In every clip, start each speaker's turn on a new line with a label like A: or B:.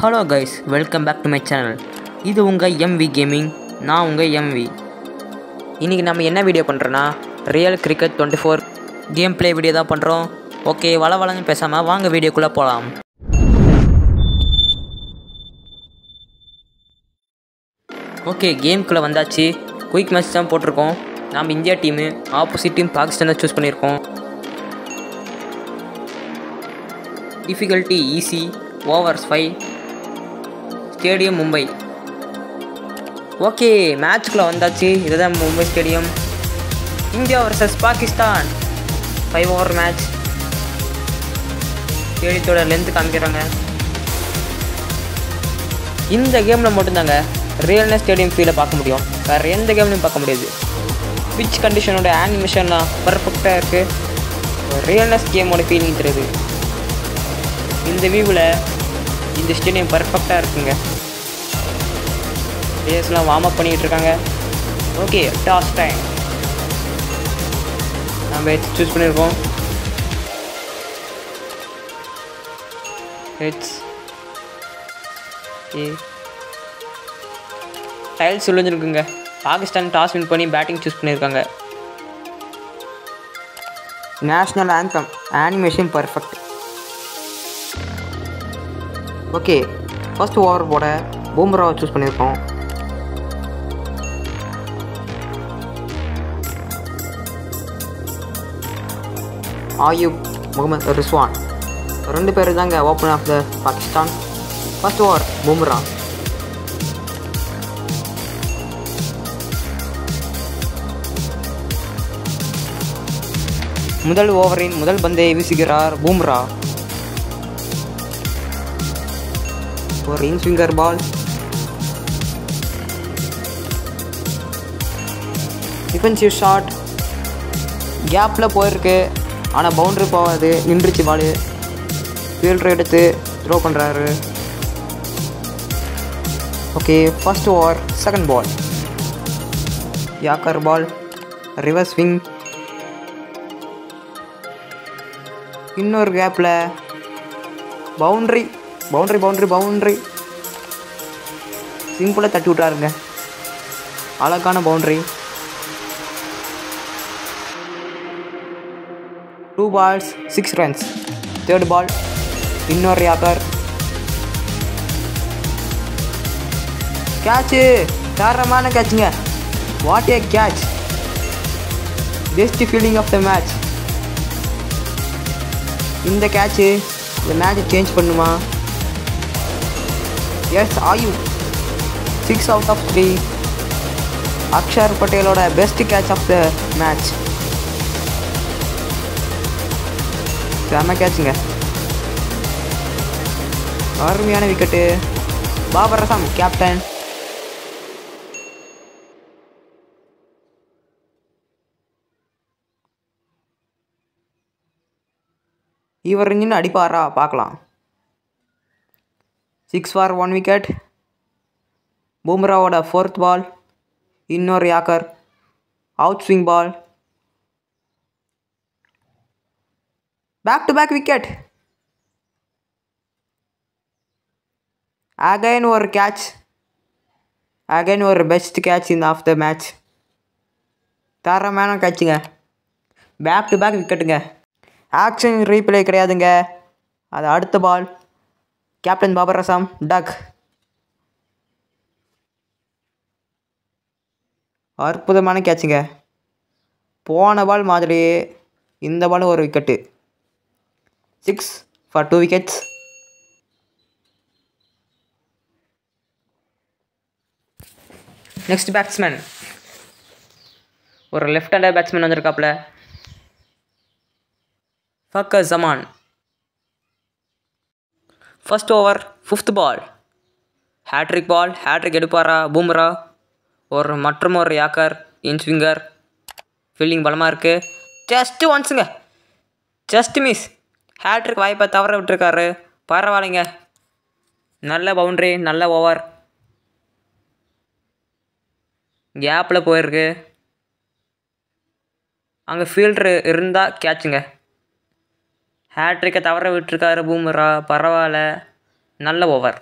A: Hello guys welcome back to my channel இது உங்கள் MV gaming நான் உங்கள் எம்வி இன்றைக்கி நம்ம என்ன வீடியோ பண்ணுறோன்னா real cricket twenty four game play video தான் பண்ணுறோம் ஓகே வள வளன்னு பேசாமல் வாங்க வீடியோக்குள்ளே போகலாம் ஓகே கேம்குள்ளே வந்தாச்சு குயிக் மேட்ச் தான் போட்டிருக்கோம் நாம் India team opposite team Pakistan தான் சூஸ் பண்ணியிருக்கோம் difficulty easy overs five stadium Mumbai okay மேட்ச்குள்ளே வந்தாச்சு இதுதான் Mumbai stadium India versus Pakistan five over match ஸ்டேடியத்தோட லென்த்து காமிக்கிறாங்க இந்த கேமில் மட்டும்தாங்க ரியல்னஸ் ஸ்டேடியம் ஃபீலை பார்க்க முடியும் வேறு எந்த கேம்லையும் பார்க்க முடியாது பிச் கண்டிஷனோட ஆனிமேஷன்லாம் பர்ஃபெக்டாக இருக்குது ரியல்னஸ் கேமோட ஃபீலிங் தருது இந்த வியூவில் இந்த ஸ்டேடியம் பர்ஃபெக்டாக இருக்குங்க பிளேயர்ஸ்லாம் வார்ம் அப் பண்ணிகிட்டு இருக்காங்க ஓகே டாஸ் டைம் நம்ம ஹெட்ஸ் சூஸ் பண்ணியிருக்கோம் ஹெட்ஸ் ஏ டைல்ஸ் விழுந்துருக்குங்க பாகிஸ்தான் டாஸ் வின் பண்ணி பேட்டிங் சூஸ் பண்ணியிருக்காங்க national anthem animation perfect okay first over போட பூம்ராவை சூஸ் பண்ணியிருக்கோம் ஆயூப் முகமது ரிஸ்வான் ரெண்டு பேர் தாங்க open of the Pakistan first over Bumrah முதல் ஓவரின் முதல் பந்தை வீசுகிறார் பூம்ரா ஒரு இன்ஸ்விங்கர் பால் டிஃபென்சிவ் ஷாட் கேப்பில் போயிருக்கு ஆனால் பவுண்ட்ரி போகாது நின்றுச்சு பால் ஃபீல்டர் எடுத்து த்ரோ பண்ணுறாரு okay first over second ball yorker ball reverse swing இன்னொரு கேப்பில் பவுண்ட்ரி பவுண்ட்ரி பவுண்ட்ரி பவுண்ட்ரி சிம்பிளாக தட்டி விட்டாருங்க அழகான boundary two balls, six runs. Third ball, inner Yakar. Catch! Taramana catching. What a catch! Best feeling of the match. இந்த catch இந்த மேட்சை change பண்ணுமா எஸ் ஆயு six out of three Axar பட்டேலோட best catch of the match செம்ம கேட்சுங்க அருமையான விக்கெட்டு பாபர் ரசாம் கேப்டன் இவர் நின்று அடிப்பாரா பார்க்கலாம் சிக்ஸ் ஃபார் ஒன் விக்கெட் பூம்ராவோட ஃபோர்த் பால் இன்னொரு yorker out swing ball back to back wicket again ஒரு கேட்ச் அகைன் ஒரு பெஸ்ட் கேட்ச் இந்த ஆஃப் த மேட்ச் தரமான கேட்சுங்க பேக் டு பேக் விக்கெட்டுங்க ஆக்ஷன் ரீப்ளே கிடையாதுங்க அது அடுத்த பால் கேப்டன் பாபர் ரசாம் டக் அற்புதமான கேட்சுங்க போன பால் மாதிரி இந்த பாலும் ஒரு wicket 6 for 2 wickets. Next batsman ஒரு லெஃப்ட் ஹேண்டர் பேட்ஸ்மேன் வந்திருக்காப்புல Fakhar Zaman first over fifth ball hat-trick ball hat-trick எடுப்பாரா பூம்ரா ஒரு மற்றும் ஒரு யாக்கர் இன்ஸ்விங்கர் ஃபீல்டிங் பலமாக இருக்குது ஜஸ்ட்டு ஒன்ஸுங்க ஜஸ்ட் மிஸ் ஹேட்ரிக் வாய்ப்பை தவற விட்டுருக்காரு பரவாயில்லைங்க நல்ல பவுண்ட்ரி நல்ல ஓவர் கேப்பில் போயிருக்கு அங்கே ஃபீல்டரு இருந்தால் கேட்சுங்க ஹேட்ரிக்கை தவற விட்டுருக்காரு பூமரா பரவாயில்ல நல்ல ஓவர்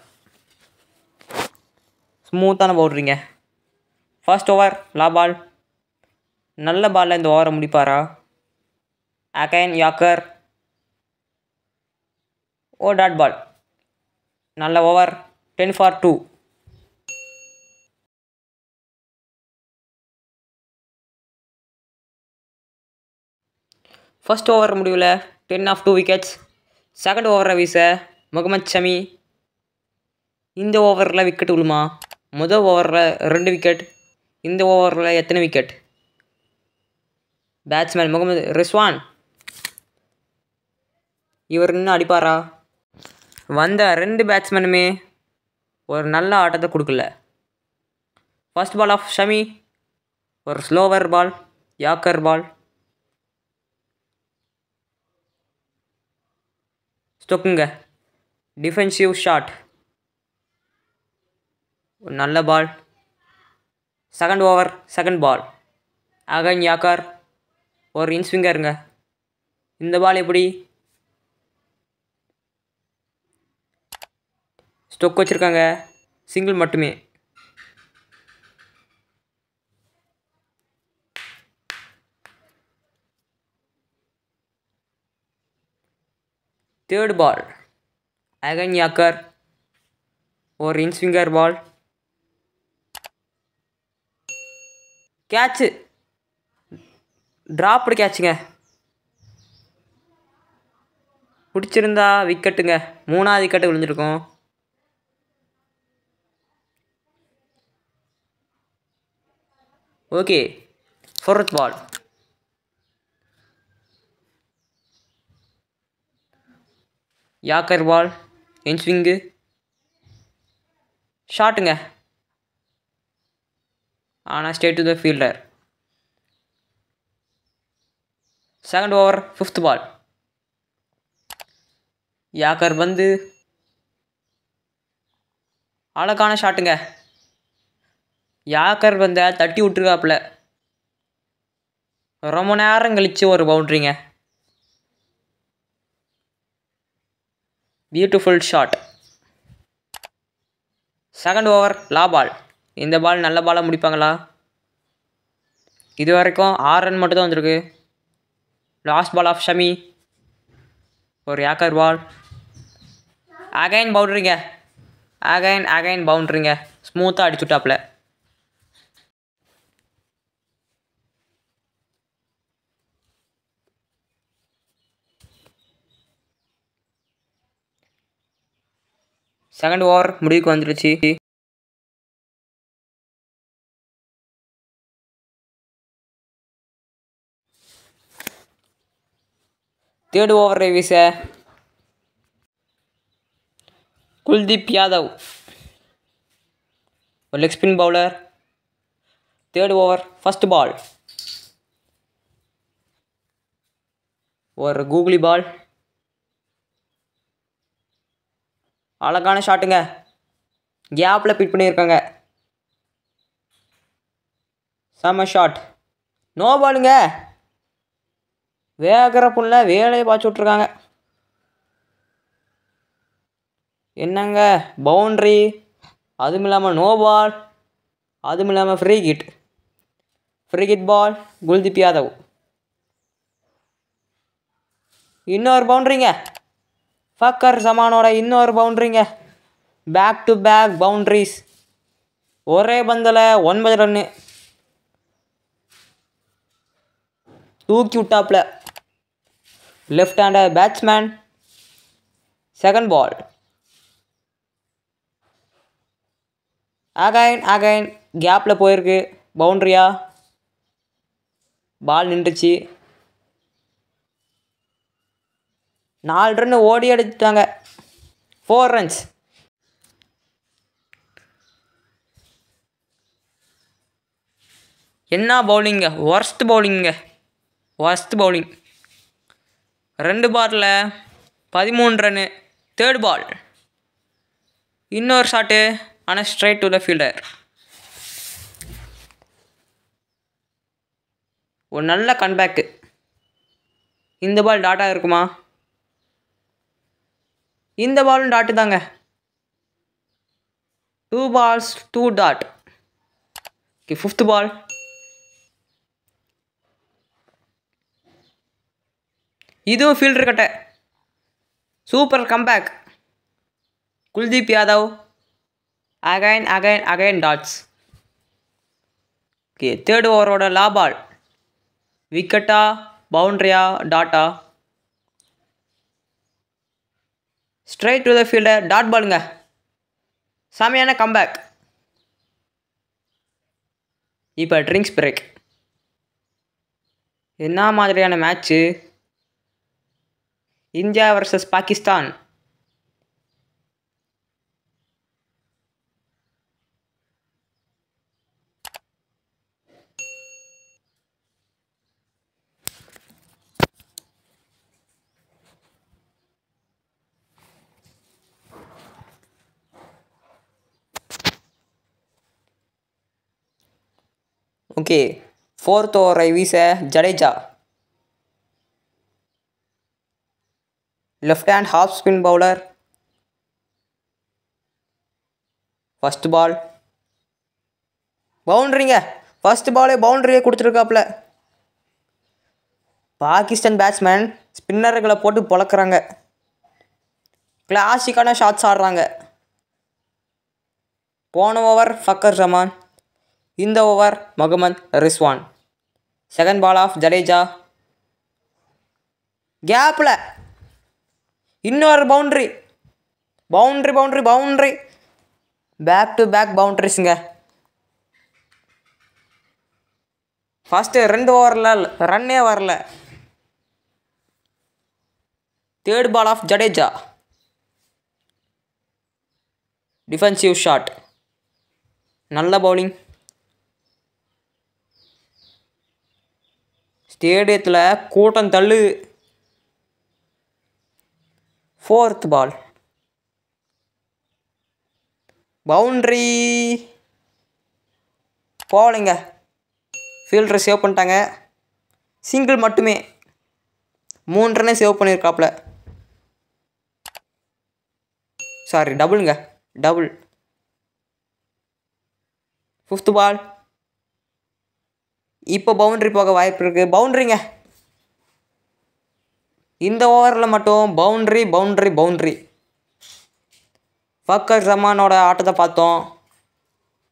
A: ஸ்மூத்தான பவுட்ரிங்க ஃபர்ஸ்ட் ஓவர் லா பால் நல்ல பாலில் இந்த ஓவரை முடிப்பாரா அகைன் யாக்கர் ஓ டாட் பால் நல்ல over ten for two first over முடிவில் ten of two wickets second ஓவரை வீச முகமது ஷமி இந்த ஓவரில் விக்கெட் விழுமா முதல் ஓவரில் ரெண்டு விக்கெட் இந்த ஓவரில் எத்தனை விக்கெட் பேட்ஸ்மேன் முகமது ரிஸ்வான் இவர் இன்னும் அடிப்பாரா வந்த ரெண்டு பேட்ஸ்மேனுமே ஒரு நல்ல ஆட்டத்தை கொடுக்கல ஃபர்ஸ்ட் பால் ஆஃப் ஷமி ஒரு ஸ்லோவர் பால் யாக்கர் பால் ஸ்டொக்குங்க டிஃபென்சிவ் ஷாட் ஒரு நல்ல ball second over second ball again yorker ஒரு இன்ஸ்விங்கருங்க இந்த பால் எப்படி ஸ்டொக் வச்சுருக்காங்க சிங்கிள் மட்டுமே தேர்ட் பால் அகன் யாக்கர் ஒரு இன்ஸ்விங்கர் பால் கேட்சு ட்ராப்டு கேட்சுங்க பிடிச்சிருந்தா விக்கெட்டுங்க மூணாவது விக்கெட்டு விழுந்திருக்கோம் okay fourth ball yorker ball in swing ஷாட்டுங்க ஆனால் straight to the fielder second over fifth ball yorker பந்து அழகான ஷாட்டுங்க யாக்கர் பந்தை தட்டி விட்டுருக்காப்புல ரொம்ப நேரம் கழித்து ஒரு பவுண்ட்ரிங்க பியூட்டிஃபுல் ஷாட் செகண்ட் ஓவர் லா பால் இந்த பால் நல்ல பாலாக முடிப்பாங்களா இது வரைக்கும் ஆறு ரன் மட்டும்தான் வந்திருக்கு லாஸ்ட் பால் ஆஃப் ஷமி ஒரு யாக்கர் பால் அகைன் பவுண்டரிங்க அகைன் அகைன் பவுண்ட்ரிங்க ஸ்மூத்தாக அடிச்சுட்டாப்புல సెకండ్ ఓవర్ ముడికి వందిరిచి थर्ड ओवर रेविस है कुलदीप यादव और leg spin bowler third over first ball और गूगली बॉल அழகான ஷாட்டுங்க கேப்பில் பிட் பண்ணியிருக்காங்க செம ஷாட் நோ பாலுங்க வேகிற புண்ணில் வேலையை பார்த்து விட்ருக்காங்க என்னங்க பவுண்ட்ரி அதுவும் இல்லாமல் நோ பால் அதுவும் இல்லாமல் free hit free hit ball Kuldeep Yadav இன்னொரு பவுண்ட்ரிங்க ஃபக்கர் சமானோட இன்னொரு பவுண்ட்ரிங்க பேக் டு பேக் பவுண்ட்ரிஸ் ஒரே பந்தில் ஒன்பது ரன்னு தூக்கி விட்டாப்பில் left hand batsman second ball again again கேப்பில் போயிருக்கு பவுண்ட்ரியா பால் நின்றுச்சு நாலு ரன் ஓடி அடிச்சிட்டாங்க ஃபோர் ரன்ஸ் என்ன பவுலிங்க ஒர்ஸ்ட் பவுலிங்க ஒர்ஸ்ட் பவுலிங் ரெண்டு பாலில் பதிமூணு ரன்னு தேர்ட் பால் இன்னொரு ஷாட்டு ஆனால் ஸ்ட்ரைட் டு த ஃபீல்டர் ஒரு நல்ல கன்பேக்கு இந்த பால் டாட்டா இருக்குமா இந்த பாலும் டாட்டு தாங்க two balls two dot okay fifth ball இதுவும் ஃபீல்டர் கட்டை super comeback Kuldeep Yadav again again again dots okay third ஓவரோட லா பால் விக்கெட்டா பவுண்ட்ரியா டாட்டா straight to the fielder dot பாலுங்க செமையான கம்பேக் இப்போ ட்ரிங்க்ஸ் பிரேக் என்ன மாதிரியான match India versus Pakistan fourth Fourth over வீச Jadeja left hand half spin bowler first ball பவுண்ட்ரிங்க ஃபஸ்ட் பாலே பவுண்ட்ரியே கொடுத்துருக்காப்புல பாகிஸ்தான் பேட்ஸ்மேன் ஸ்பின்னர்களை போட்டு பழக்கிறாங்க கிளாசிக்கான ஷாட்ஸ் ஆடுறாங்க போன ஓவர் ஃபக்கர் ஜமான் இந்த over over, Rizwan second ball of Jadeja கேப்பில் இன்னொரு boundary boundary boundary boundary back to back பவுண்ட்ரிஸுங்க ஃபஸ்ட்டு ரெண்டு ஓவரில் ரன்னே வரல third ball of Jadeja defensive shot நல்ல பவுலிங் ஸ்டேடியத்தில் கூட்டம் தள்ளு ஃபோர்த் பால் பவுண்ட்ரி போகலைங்க ஃபீல்டரை சேவ் பண்ணிட்டாங்க சிங்கிள் மட்டுமே மூன்றுனே சேவ் பண்ணியிருக்காப்புல சாரி டபுளுங்க டபுள் ஃபிஃப்த் பால் இப்போ பவுண்ட்ரி போக வாய்ப்பு இருக்குது பவுண்ட்ரிங்க இந்த ஓவரில் மட்டும் பவுண்ட்ரி பவுண்ட்ரி பவுண்ட்ரி ஃபக்கர் ஜமானோட ஆட்டத்தை பார்த்தோம்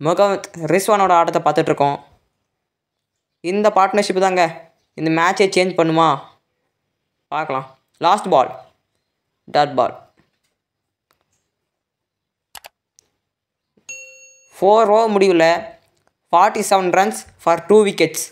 A: முகமத் ரிஸ்வானோட ஆட்டத்தை பார்த்துட்ருக்கோம் இந்த பார்ட்னர்ஷிப் தாங்க இந்த மேட்சை சேஞ்ச் பண்ணுமா பார்க்கலாம் last ball dot ball four over முடிவில் forty seven runs for two wickets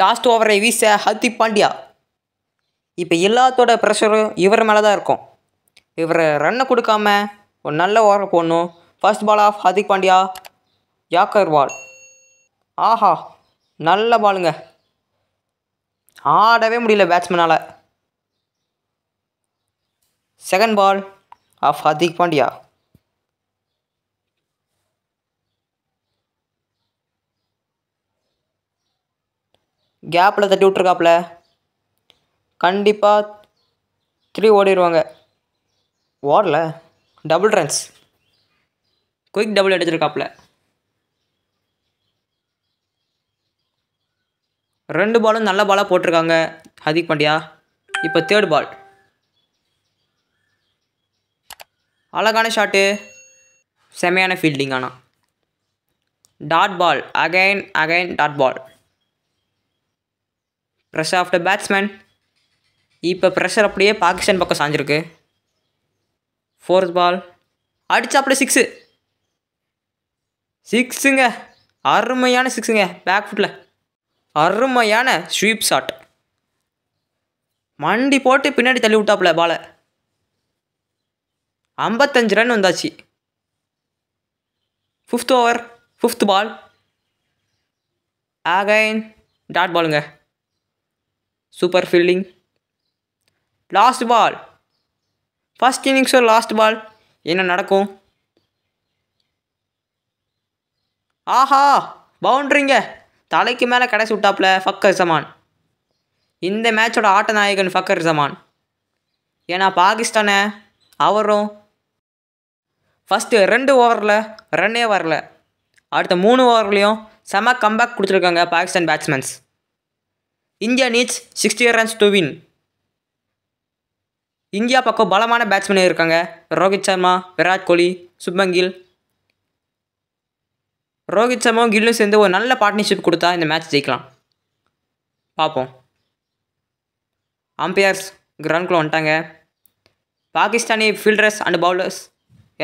A: last ஓவரை வீச ஹர்திக் பாண்டியா இப்போ எல்லாத்தோட ப்ரெஷரும் இவர் மேலே தான் இருக்கும் இவர் ரன்னை கொடுக்காம ஒரு நல்ல ஓவரை போடணும் first ball of Hardik Pandya yorker ball ஆஹா நல்ல பாலுங்க ஆடவே முடியல பேட்ஸ்மேனால் second ball of Hardik Pandya கேப்பில் தட்டி விட்ருக்காப்புல கண்டிப்பாக த்ரீ ஓடிடுவாங்க ஓடல டபுள் ரன்ஸ் குயிக் டபுள் அடிச்சிருக்காப்புல ரெண்டு பாலும் நல்ல பாலாக போட்டிருக்காங்க ஹதிக் பாண்டியா இப்போ தேர்ட் பால் அழகான ஷாட்டு செமையான ஃபீல்டிங் ஆனால் dot ball again again dot ball pressure of the batsman இப்போ ப்ரெஷர் அப்படியே பாகிஸ்தான் பக்கம் சாஞ்சிருக்கு ஃபோர்த் பால் அடித்தாப்புல சிக்ஸு சிக்ஸுங்க அருமையான சிக்ஸுங்க பேக் ஃபுட்டில் அருமையான ஸ்வீப் ஷாட் மண்டி போட்டு பின்னாடி தள்ளி விட்டாப்ல பாலை ஐம்பத்தஞ்சு ரன் வந்தாச்சு fifth over fifth ball again dot பாலுங்க super fielding last ball first இன்னிங்ஸோ லாஸ்ட் பால் என்ன நடக்கும் ஆஹா பவுண்ட்ரிங்க தலைக்கு மேலே கடைசி விட்டாப்புல ஃபக்கர் சமான் இந்த மேட்சோட ஆட்ட நாயகன் ஃபக்கர் சமான் ஏன்னா பாகிஸ்தானை அவரும் ஃபஸ்ட்டு ரெண்டு ஓவரில் ரன்னே வரல அடுத்த மூணு ஓவர்லேயும் செம கம்பேக் கொடுத்துருக்காங்க Pakistan batsmen India needs sixty runs to win India பக்கம் பலமான பேட்ஸ்மேன் இருக்காங்க ரோஹித் சர்மா விராட் கோலி சுப்மங்கில் கில் ரோஹித் சர்மாவும் கில்லும் சேர்ந்து ஒரு நல்ல பார்ட்னர்ஷிப் கொடுத்தா இந்த மேட்ச் ஜெயிக்கலாம் பார்ப்போம் அம்பையர்ஸ் கிரவுண்ட்குள்ள வந்துட்டாங்க பாகிஸ்தானி ஃபீல்டர்ஸ் அண்ட் பவுலர்ஸ்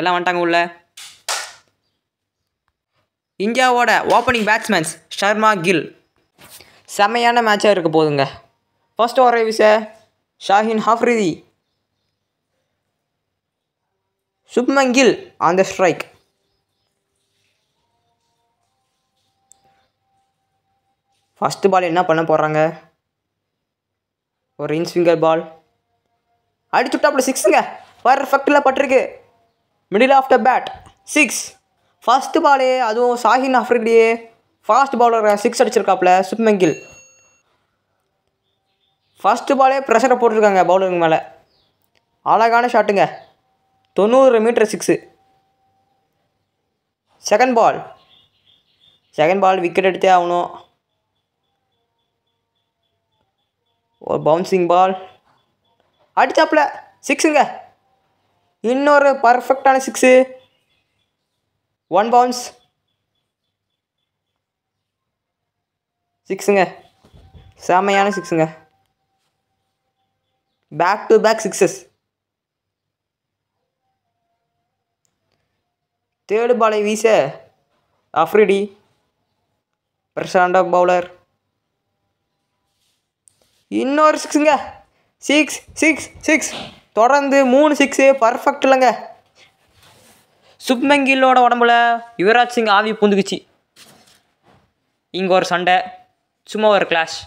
A: எல்லாம் வந்துட்டாங்க உள்ள இந்தியாவோட ஓப்பனிங் பேட்ஸ்மேன்ஸ் ஷர்மா கில் செம்மையான மேட்சாக இருக்க போதுங்க ஃபர்ஸ்ட் ஓவர் வீச Shaheen Afridi Shubman Gill on the strike first ball என்ன பண்ண போகிறாங்க ஒரு இன்ஸ்விங்கர் பால் அடிச்சு விட்டாப்புல சிக்ஸுங்க பர்ஃபெக்டில் பட்டிருக்கு middle of the bat six first பாலே அதுவும் சாஹின் ஆஃப்ரிக்கிலேயே ஃபாஸ்ட் பாலர் சிக்ஸ் அடிச்சிருக்காப்புல சுப்மங்கில் ஃபஸ்ட்டு பாலே ப்ரெஷரை போட்டிருக்காங்க பவுலருங்க மேலே அழகான ஷாட்டுங்க தொண்ணூறு metre six second ball second ball wicket எடுத்தே ஆகணும் ஒரு பவுன்சிங் பால் அடித்தாப்பில் சிக்ஸுங்க இன்னொரு பர்ஃபெக்டான சிக்ஸு ஒன் பவுன்ஸ் சிக்ஸுங்க செமையான சிக்ஸுங்க back to back sixes third பாலை வீச அஃப்ரிடி பிரசாண்டா பவுலர் இன்னொரு சிக்ஸுங்க சிக்ஸ் சிக்ஸ் சிக்ஸ் தொடர்ந்து மூணு சிக்ஸு பர்ஃபெக்ட் இல்லைங்க சுப்மங்கிலோட உடம்புல யுவராஜ் சிங் ஆவி பூந்துக்குச்சு இங்கே ஒரு சண்டை சும்மா ஒரு clash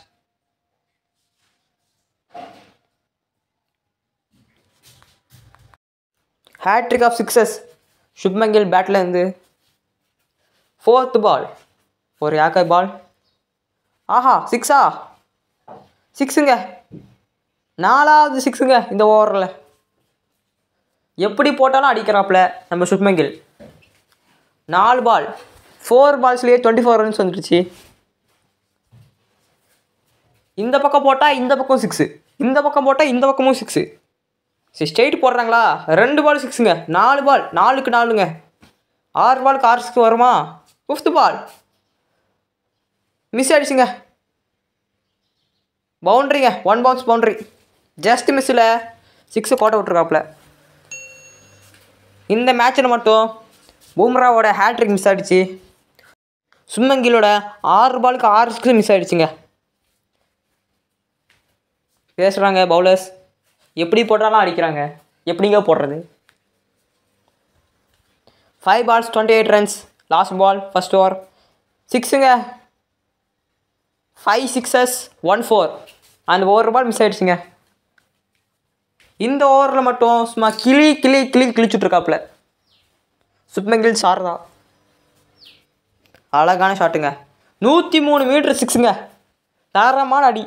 A: hattrick of sixes Shubman Gill பேட்டில் பேட்லேருந்து ஃபோர்த்து பால் ஒரு ஏக்கர் பால் ஆஹா சிக்ஸா சிக்ஸுங்க நாலாவது சிக்ஸுங்க இந்த ஓவரில் எப்படி போட்டாலும் அடிக்கிறாப்புல நம்ம சுப்மங்கில் நாலு பால் ஃபோர் பால்ஸ்லேயே டுவெண்ட்டி ஃபோர் ரன்ஸ் வந்துடுச்சு இந்த பக்கம் போட்டால் இந்த பக்கம் சிக்ஸு இந்த பக்கம் போட்டால் இந்த பக்கமும் சிக்ஸு சரி ஸ்ட்ரெயிட் போடுறாங்களா ரெண்டு பால் சிக்ஸுங்க நாலு பால் நாலுக்கு நாலுங்க ஆறு பாலுக்கு ஆறு சிக்ஸ் வருமா ஃபிஃப்த்து பால் மிஸ் ஆயிடுச்சுங்க பவுண்ட்ரிங்க ஒன் பவுன்ஸ் பவுண்ட்ரி ஜஸ்ட் மிஸ்ஸில் சிக்ஸு கோட்டை விட்ருக்காப்புல இந்த மேட்சில் மட்டும் பூம்ராவோட ஹேட்ரிக் மிஸ் ஆகிடுச்சு சும்மங்கிலோட ஆறு பாலுக்கு ஆறு சிக்ஸ் மிஸ் ஆகிடுச்சுங்க பேசுகிறாங்க பவுலர்ஸ் எப்படி போட்டாலும் அடிக்கிறாங்க எப்படிங்க போடுறது five balls twenty eight runs last ball first over சிக்ஸுங்க ஃபைவ் சிக்ஸஸ் ஒன் ஃபோர் அந்த ஒவ்வொரு பால் மிஸ் ஆகிடுச்சுங்க இந்த ஓவரில் மட்டும் சும்மா கிளி கிளி கிளி கிழிச்சுட்ருக்காப்புல சுப்மங்கில் சார்தா அழகான ஷாட்டுங்க நூற்றி மூணு மீட்ரு சிக்ஸுங்க தாராளமான அடி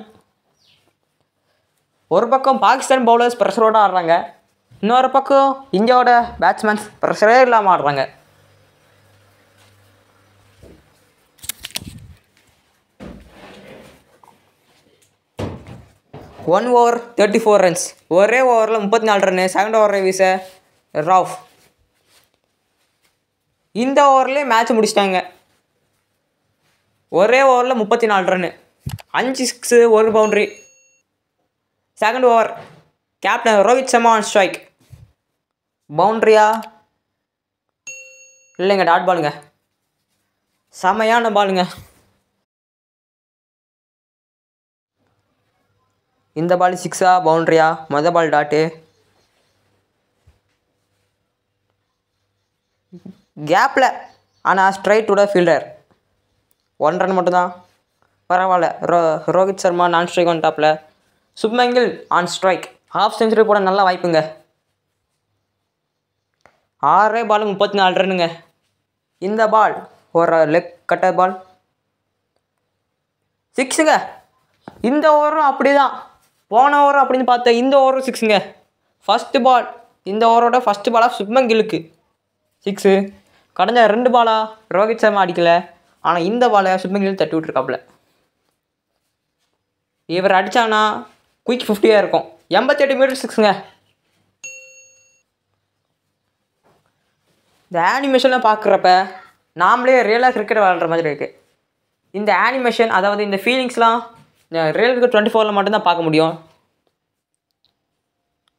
A: ஒரு பக்கம் பாகிஸ்தான் பவுலர்ஸ் ப்ரெஷரோடு ஆடுறாங்க இன்னொரு பக்கம் இந்தியாவோட பேட்ஸ்மேன்ஸ் ப்ரெஷரே இல்லாமல் ஆடுறாங்க one over thirty four runs ஒரே ஓவரில் முப்பத்தி நாலு ரன்னு செகண்ட் ஓவரை வீச ராஃப் இந்த ஓவர்லேயே மேட்ச் முடிச்சிட்டாங்க ஒரே ஓவரில் முப்பத்தி நாலு ரன்னு அஞ்சு சிக்ஸு ஒரு boundary second over captain Rohit Sharma on strike பவுண்ட்ரியா இல்லைங்க டாட் பாலுங்க செமையான பாலுங்க இந்த பால் சிக்ஸா பவுண்ட்ரியா மொதல் பால் டாட்டு கேப்பில் ஆனால் ஸ்ட்ரைட் விட ஃபீல்டர் ஒன் ரன் மட்டும்தான் பரவாயில்ல ரோ ரோஹித் சர்மா நான் ஸ்ட்ரைக் ஒன் டாப்பில் Shubman Gill on strike half century போட நல்ல வாய்ப்புங்க ஆறே பால் முப்பத்தி நாலு ரன்னுங்க இந்த பால் ஒரு லெக் கட்ட பால் சிக்ஸுங்க இந்த ஓவரும் அப்படி தான் போன ஓவரும் அப்படின்னு பார்த்தேன் இந்த ஓவரும் சிக்ஸுங்க ஃபஸ்ட்டு பால் இந்த ஓவரோட ஃபஸ்ட்டு பாலாக சுப்மங்கிலுக்கு சிக்ஸு கடைஞ்ச ரெண்டு பாலா ரோஹித் சர்மா அடிக்கலை ஆனால் இந்த பாலை சுப்மங்கில் தட்டி விட்ருக்காப்புல இவர் அடித்தாங்கன்னா குயிக் ஃபிஃப்டியாக இருக்கும் எண்பத்தெட்டு மீட்டர் சிக்ஸுங்க இந்த ஆனிமேஷன்லாம் பார்க்குறப்ப நாமளே ரியலாக கிரிக்கெட் விளாட்ற மாதிரி இருக்குது இந்த ஆனிமேஷன் அதாவது இந்த ஃபீலிங்ஸ்லாம் ரியல் கிரிக்கெட் டுவெண்ட்டி ஃபோரில் மட்டும்தான் பார்க்க முடியும்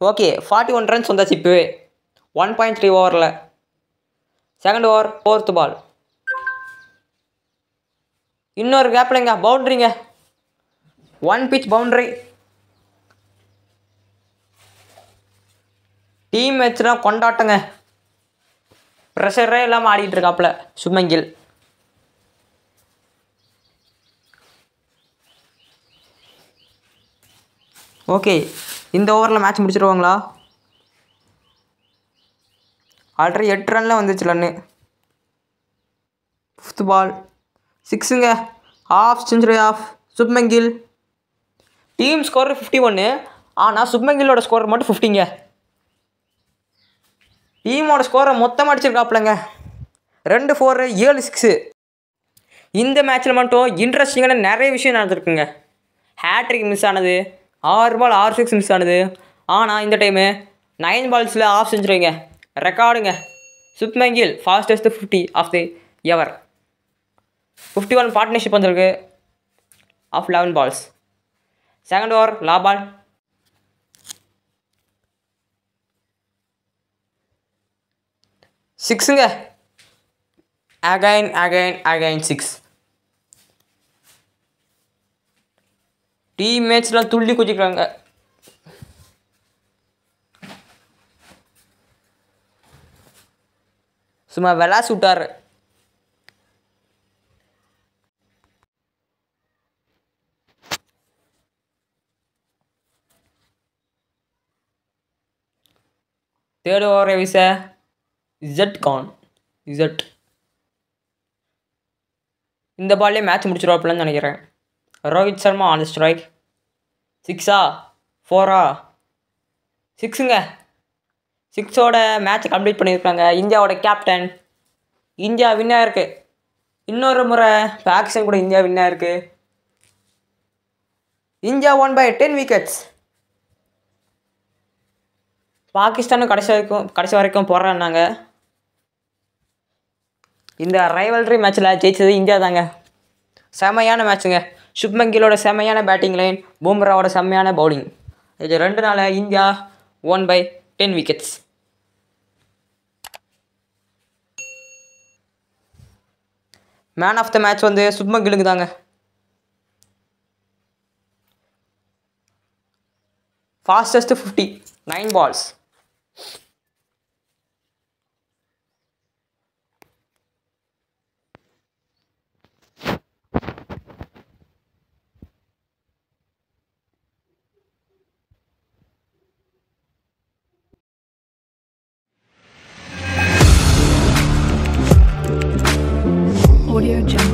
A: ஓகே ஃபார்ட்டி ஒன் ரன்ஸ் வந்தாச்சு இப்போவே ஒன் பாயிண்ட் த்ரீ ஓவரில் செகண்ட் ஓவர் ஃபோர்த்து பால் இன்னொரு இங்கே பவுண்ட்ரிங்க ஒன் பிச் பவுண்ட்ரி டீம் மேட்ச்னா கொண்டாட்டங்க ப்ரெஷரே இல்லாமல் ஆடிட்டு சுமங்கில் ஓகே இந்த ஓவரில் மேட்ச் முடிச்சிருவாங்களா ஆல்ரெடி எட்டு ரனில் வந்துச்சு லன்னு ஃபிஃப்த் பால் சிக்ஸுங்க half century of Shubman Gill team score fifty ஒன்று ஆனால் சுப்மங்கிலோட ஸ்கோர் மட்டும் ஃபிஃப்டிங்க ஈமோட ஸ்கோரை மொத்தமாக அடிச்சிருக்காப்புலங்க ரெண்டு ஃபோரு ஏழு சிக்ஸு இந்த மேட்ச்சில் மட்டும் இன்ட்ரெஸ்டிங்கான நிறைய விஷயம் நடந்திருக்குங்க ஹேட்ரிக் மிஸ் ஆனது ஆறு பால் ஆறு சிக்ஸ் மிஸ் ஆனது ஆனால் இந்த டைமு நைன் பால்ஸில் ஆஃப் செஞ்சுருவீங்க ரெக்கார்டுங்க Shubman Gill fastest fifty of the ever fifty one partnership வந்திருக்கு of eleven balls second over லா ball 6 nga again again again 6 team match la tulli kujikranga suma vela shooter Terima kasih. இசட்கான் இசட் இந்த பால்லே மேட்ச் முடிச்சிருவாப்பிலன்னு நினைக்கிறேன் ரோஹித் சர்மா ஆன் ஸ்ட்ரைக் சிக்ஸா ஃபோரா சிக்ஸுங்க சிக்ஸோட match complete பண்ணியிருக்காங்க இந்தியாவோட கேப்டன் இந்தியா வின்னாக இருக்குது இன்னொரு முறை பேக்ஸன் கூட இந்தியா வின்னாக இருக்குது India one by ten wickets பாகிஸ்தானும் கடைசி வரைக்கும் கடைசி வரைக்கும் போடுறேன்னாங்க இந்த ரைவல்ரி மேட்ச்சில் ஜெயிச்சது இந்தியா தாங்க செமையான மேட்ச்சுங்க சுப்மன் கிலோட செமையான பேட்டிங் லைன் பூம்ராவோட செம்மையான பவுலிங் இது ரெண்டு நாள் India one by ten wickets man of the match வந்து சுப்மன் கிலுக்கு தாங்க fastest fifty nine balls Audio Jungle.